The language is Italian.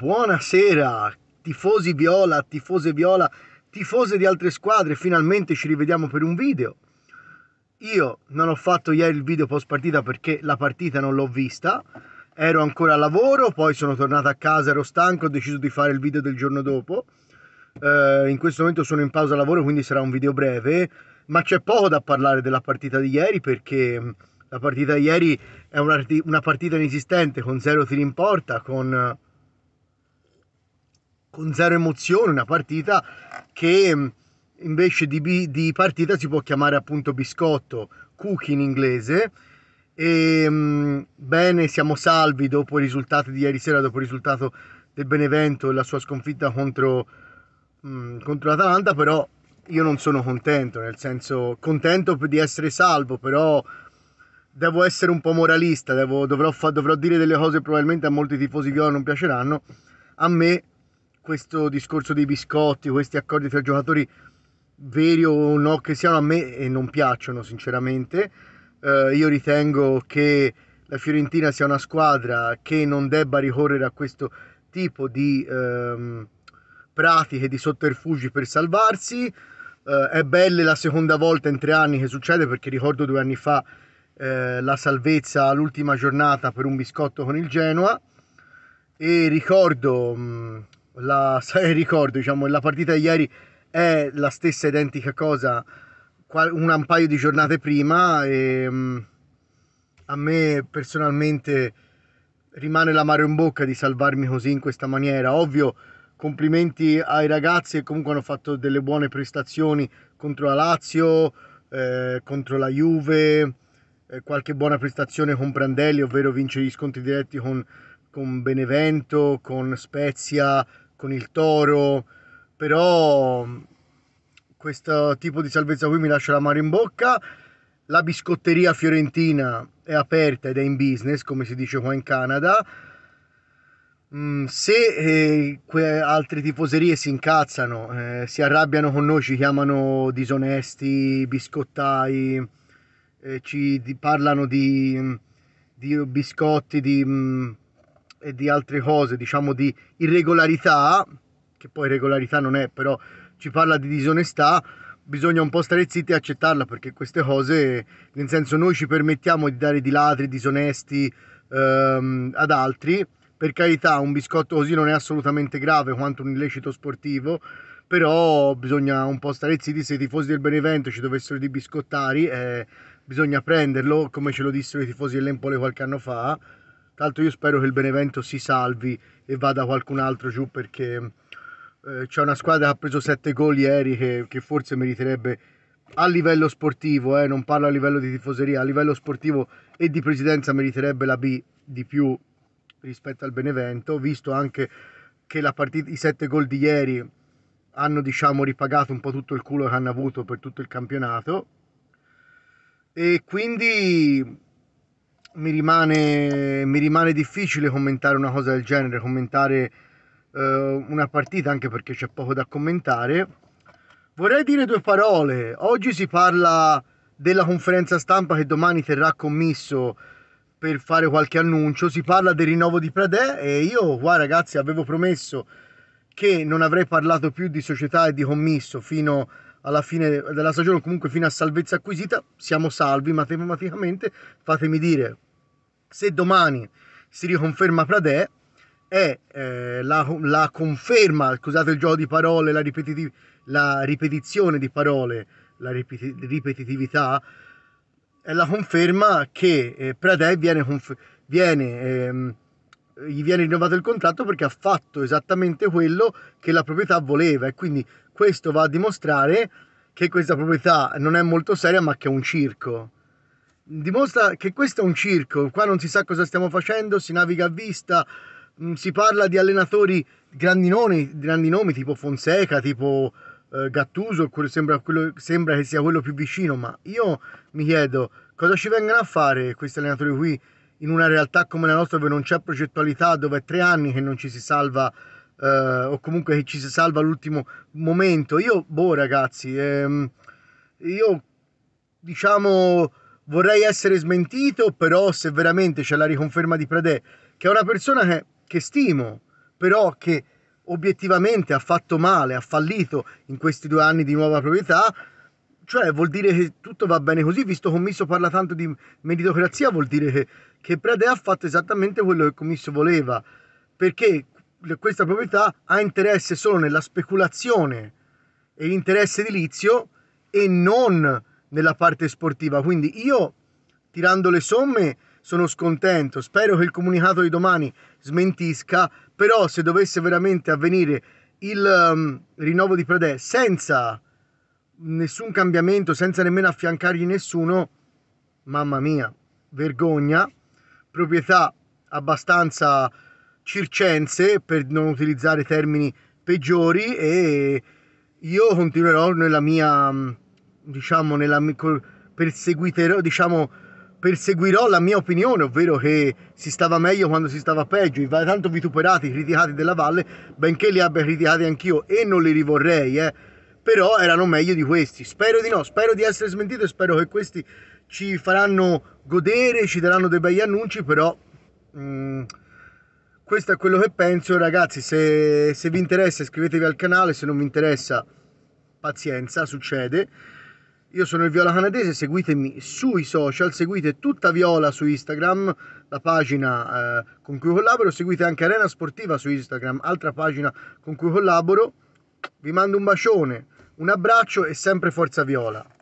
Buonasera, tifosi viola, tifose viola, tifose di altre squadre, finalmente ci rivediamo per un video. Io non ho fatto ieri il video post partita perché la partita non l'ho vista, ero ancora a lavoro, poi sono tornato a casa, ero stanco, ho deciso di fare il video del giorno dopo. Eh, in questo momento sono in pausa lavoro, quindi sarà un video breve, ma c'è poco da parlare della partita di ieri perché mm, la partita di ieri è una, partita inesistente con zero tiri in porta, con con zero emozione, una partita che mm, invece di, di partita si può chiamare appunto biscotto, cookie in inglese. E, mm, bene, siamo salvi dopo i risultati di ieri sera, dopo il risultato del Benevento e la sua sconfitta contro, mm, contro l'Atalanta, però io non sono contento, nel senso contento di essere salvo, però devo essere un po' moralista, devo, dovrò, fa, dovrò dire delle cose probabilmente a molti tifosi che non piaceranno. A me questo discorso dei biscotti, questi accordi tra giocatori veri o no che siano a me e eh, non piacciono sinceramente. Eh, io ritengo che la Fiorentina sia una squadra che non debba ricorrere a questo tipo di ehm, pratiche, di sotterfugi per salvarsi. Eh, è bella la seconda volta in tre anni che succede perché ricordo due anni fa eh, la salvezza all'ultima giornata per un biscotto con il Genoa e ricordo mh, la, se ricordo diciamo, la partita di ieri è la stessa identica cosa un paio di giornate prima e mm, a me personalmente rimane l'amaro in bocca di salvarmi così in questa maniera ovvio complimenti ai ragazzi che comunque hanno fatto delle buone prestazioni contro la Lazio eh, contro la Juve eh, qualche buona prestazione con Prandelli ovvero vincere gli scontri diretti con, con Benevento con Spezia con il toro, però mm, questo tipo di salvezza qui mi lascia la mare in bocca. La biscotteria fiorentina è aperta ed è in business, come si dice qua in Canada. Mm, se eh, altre tifoserie si incazzano, eh, si arrabbiano con noi, ci chiamano disonesti, biscottai, eh, ci di, parlano di, mm, di biscotti, di... Mm, e di altre cose, diciamo di irregolarità, che poi regolarità non è, però ci parla di disonestà, bisogna un po' stare zitti e accettarla perché queste cose, nel senso noi ci permettiamo di dare di ladri, disonesti ehm, ad altri, per carità un biscotto così non è assolutamente grave quanto un illecito sportivo, però bisogna un po' stare zitti, se i tifosi del Benevento ci dovessero di biscottari eh, bisogna prenderlo come ce lo dissero i tifosi dell'Empole qualche anno fa Tanto io spero che il Benevento si salvi e vada qualcun altro giù perché eh, c'è una squadra che ha preso 7 gol ieri che, che forse meriterebbe a livello sportivo, eh, non parlo a livello di tifoseria, a livello sportivo e di presidenza meriterebbe la B di più rispetto al Benevento, visto anche che partita, i 7 gol di ieri hanno diciamo, ripagato un po' tutto il culo che hanno avuto per tutto il campionato e quindi mi rimane, mi rimane difficile commentare una cosa del genere, commentare eh, una partita anche perché c'è poco da commentare. Vorrei dire due parole. Oggi si parla della conferenza stampa che domani terrà commisso per fare qualche annuncio. Si parla del rinnovo di Pradè e io qua ragazzi avevo promesso che non avrei parlato più di società e di commisso fino alla fine della stagione, comunque fino a salvezza acquisita. Siamo salvi matematicamente, fatemi dire se domani si riconferma Pradè, è eh, la, la, conferma, scusate il gioco di parole, la, ripetitiv- la ripetizione di parole, la ripeti- ripetitività, è la conferma che eh, Pradè viene, viene ehm, gli viene rinnovato il contratto perché ha fatto esattamente quello che la proprietà voleva e quindi questo va a dimostrare che questa proprietà non è molto seria ma che è un circo dimostra che questo è un circo, qua non si sa cosa stiamo facendo, si naviga a vista, mm, si parla di allenatori grandi nomi, grandi nomi tipo Fonseca, tipo eh, Gattuso, sembra, quello, sembra che sia quello più vicino, ma io mi chiedo cosa ci vengano a fare questi allenatori qui in una realtà come la nostra dove non c'è progettualità, dove è tre anni che non ci si salva eh, o comunque che ci si salva all'ultimo momento. Io, boh ragazzi, ehm, io diciamo vorrei essere smentito, però se veramente c'è la riconferma di Pradè, che è una persona che, che stimo, però che obiettivamente ha fatto male, ha fallito in questi due anni di nuova proprietà, cioè vuol dire che tutto va bene così, visto che Commisso parla tanto di meritocrazia, vuol dire che, che Prade ha fatto esattamente quello che Commisso voleva, perché questa proprietà ha interesse solo nella speculazione e interesse edilizio e non nella parte sportiva. Quindi io, tirando le somme, sono scontento. Spero che il comunicato di domani smentisca, però se dovesse veramente avvenire il um, rinnovo di Pradè senza nessun cambiamento, senza nemmeno affiancargli nessuno, mamma mia, vergogna, proprietà abbastanza circense per non utilizzare termini peggiori e io continuerò nella mia um, diciamo, nella, diciamo, perseguirò la mia opinione, ovvero che si stava meglio quando si stava peggio, i tanto vituperati, criticati della valle, benché li abbia criticati anch'io e non li rivorrei, eh, però erano meglio di questi. Spero di no, spero di essere smentito e spero che questi ci faranno godere, ci daranno dei bei annunci, però... Mm, questo è quello che penso ragazzi se, se vi interessa iscrivetevi al canale se non vi interessa pazienza succede io sono il Viola Canadese, seguitemi sui social, seguite tutta Viola su Instagram, la pagina eh, con cui collaboro, seguite anche Arena Sportiva su Instagram, altra pagina con cui collaboro. Vi mando un bacione, un abbraccio e sempre forza Viola.